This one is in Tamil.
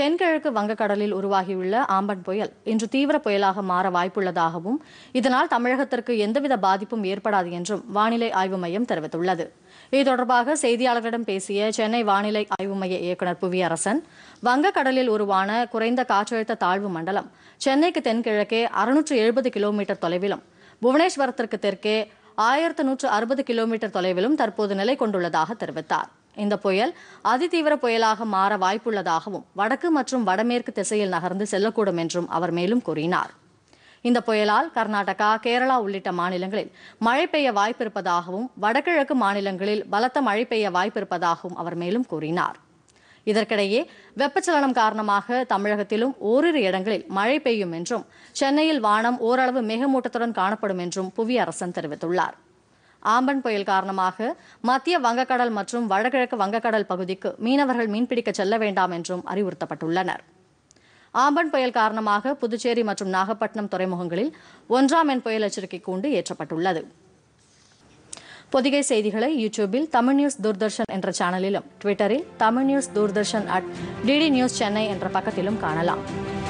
தென்கிழக்கு வங்கக்கடலில் உருவாகியுள்ள ஆம்பன் புயல் இன்று தீவிர புயலாக மாற வாய்ப்புள்ளதாகவும் இதனால் தமிழகத்திற்கு எந்தவித பாதிப்பும் ஏற்படாது என்றும் வானிலை ஆய்வு மையம் தெரிவித்துள்ளது இது தொடர்பாக செய்தியாளர்களிடம் பேசிய சென்னை வானிலை ஆய்வு மைய இயக்குநர் புவியரசன் வங்கக்கடலில் உருவான குறைந்த காற்றழுத்த தாழ்வு மண்டலம் சென்னைக்கு தென்கிழக்கே அறுநூற்று எழுபது கிலோமீட்டர் தொலைவிலும் புவனேஸ்வரத்திற்கு தெற்கே ஆயிரத்து நூற்று அறுபது கிலோமீட்டர் தொலைவிலும் தற்போது நிலை கொண்டுள்ளதாக தெரிவித்தாா் இந்த புயல் அதிதீவிர புயலாக மாற வாய்ப்புள்ளதாகவும் வடக்கு மற்றும் வடமேற்கு திசையில் நகர்ந்து செல்லக்கூடும் என்றும் அவர் மேலும் கூறினார் இந்த புயலால் கர்நாடகா கேரளா உள்ளிட்ட மாநிலங்களில் மழை பெய்ய வாய்ப்பிருப்பதாகவும் வடகிழக்கு மாநிலங்களில் பலத்த மழை பெய்ய வாய்ப்பிருப்பதாகவும் அவர் மேலும் கூறினார் இதற்கிடையே வெப்பச்சலனம் காரணமாக தமிழகத்திலும் ஓரிரு இடங்களில் மழை பெய்யும் என்றும் சென்னையில் வானம் ஓரளவு மேகமூட்டத்துடன் காணப்படும் என்றும் புவியரசன் தெரிவித்துள்ளார் ஆம்பன் புயல் காரணமாக மத்திய வங்கக்கடல் மற்றும் வடகிழக்கு வங்கக்கடல் பகுதிக்கு மீனவர்கள் மீன்பிடிக்க செல்ல வேண்டாம் என்றும் அறிவுறுத்தப்பட்டுள்ளனர் ஆம்பன் புயல் காரணமாக புதுச்சேரி மற்றும் நாகப்பட்டினம் துறைமுகங்களில் ஒன்றாம் எண் புயல் எச்சரிக்கை கூண்டு ஏற்றப்பட்டுள்ளது பொதிகை செய்திகளை யூடியூபில் தமிழ் நியூஸ் தூர்தர்ஷன் என்ற சேனலிலும் ட்விட்டரில் Tamil news Doordarshan at DD news Chennai என்ற பக்கத்திலும் காணலாம்